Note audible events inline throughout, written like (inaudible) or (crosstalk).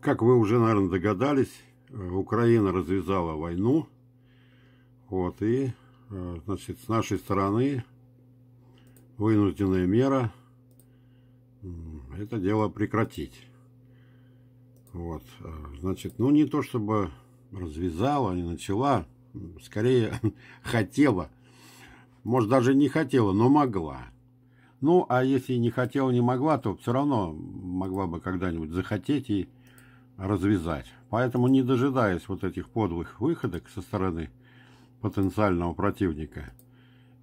Как вы уже, наверное, догадались, э, Украина развязала войну. Вот, и, э, значит, с нашей стороны вынужденная мера это дело прекратить. Вот, э, значит, ну не то чтобы развязала, не начала, скорее (laughs) хотела. Может, даже не хотела, но могла. Ну, а если не хотела, не могла, то все равно могла бы когда-нибудь захотеть и развязать. Поэтому, не дожидаясь вот этих подлых выходок со стороны потенциального противника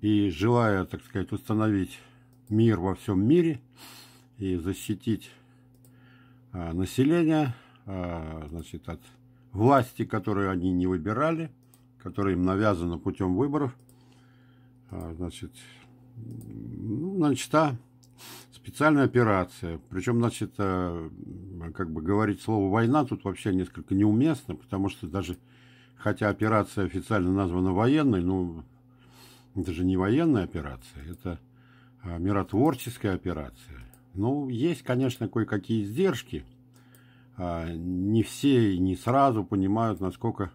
и желая, так сказать, установить мир во всем мире и защитить а, население а, значит, от власти, которую они не выбирали, которая им навязана путем выборов, а, значит, ну, начата специальная операция. Причем, значит, а, как бы говорить слово «война» тут вообще несколько неуместно, потому что даже, хотя операция официально названа военной, ну, это же не военная операция, это а, миротворческая операция. Ну, есть, конечно, кое-какие издержки. А, не все и не сразу понимают, насколько,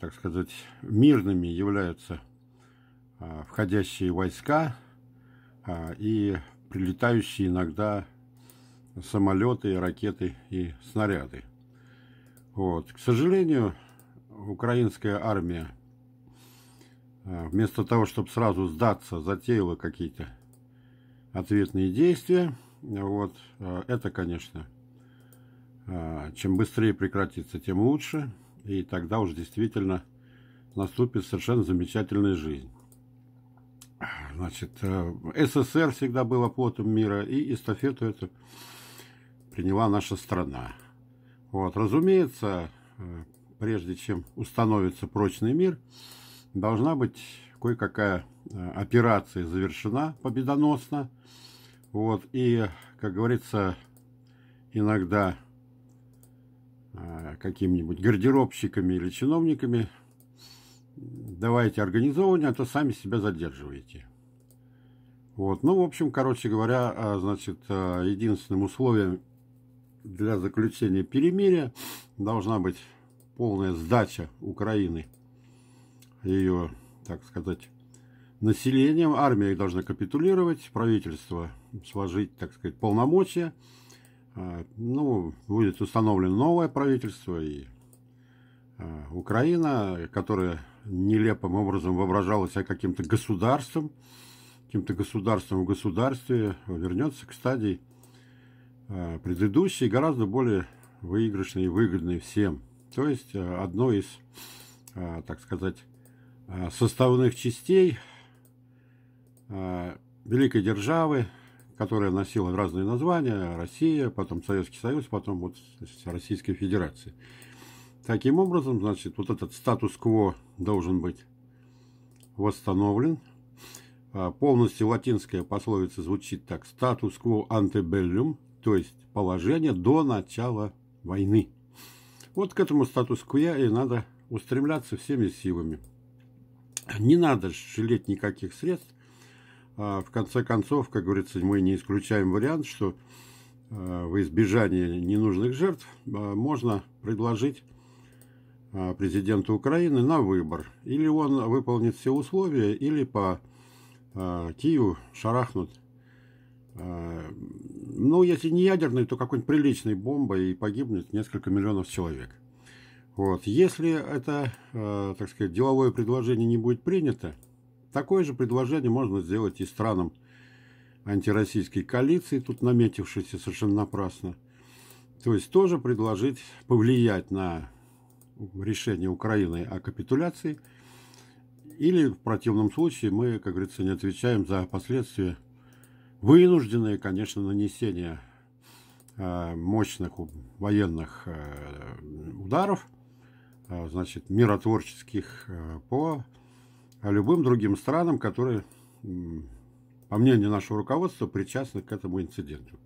так сказать, мирными являются а, входящие войска а, и прилетающие иногда самолеты, ракеты и снаряды. Вот. К сожалению, украинская армия а, вместо того, чтобы сразу сдаться, затеяла какие-то ответные действия. Вот. Это, конечно, чем быстрее прекратится, тем лучше. И тогда уж действительно наступит совершенно замечательная жизнь. Значит, э, СССР всегда было плотом мира, и эстафету эту приняла наша страна. Вот, разумеется, э, прежде чем установится прочный мир, должна быть кое-какая э, операция завершена победоносно. Вот, и, как говорится, иногда какими-нибудь гардеробщиками или чиновниками давайте организованнее, а то сами себя задерживаете. Вот. Ну, в общем, короче говоря, а, значит, а, единственным условием для заключения перемирия должна быть полная сдача Украины ее, так сказать, населением. Армия должна капитулировать, правительство сложить, так сказать, полномочия. А, ну, будет установлено новое правительство и Украина, которая нелепым образом воображалась каким-то государством, каким-то государством в государстве вернется к стадии а, предыдущей, гораздо более выигрышной и выгодной всем. То есть а, одно из, а, так сказать, составных частей великой державы, которая носила разные названия, Россия, потом Советский Союз, потом вот Российская Федерация. Таким образом, значит, вот этот статус-кво должен быть восстановлен, а, полностью латинская пословица звучит так статус ante bellum, то есть положение до начала войны. Вот к этому статус-кво и надо устремляться всеми силами. Не надо жалеть никаких средств. А, в конце концов, как говорится, мы не исключаем вариант, что а, в избежание ненужных жертв можно предложить президенту Украины на выбор. Или он выполнит все условия, или по Э, Кию шарахнут. Э, ну, если не ядерной, то какой-нибудь приличной бомбой и погибнет несколько миллионов человек. Вот. Если это, э, так сказать, деловое предложение не будет принято, такое же предложение можно сделать и странам антироссийской коалиции, тут наметившейся совершенно напрасно. То есть тоже предложить повлиять на решение Украины о капитуляции – или в противном случае мы, как говорится, не отвечаем за последствия, вынужденные, конечно, нанесения а, мощных военных э, ударов, а, значит, миротворческих э, по любым другим странам, которые, по мнению нашего руководства, причастны к этому инциденту.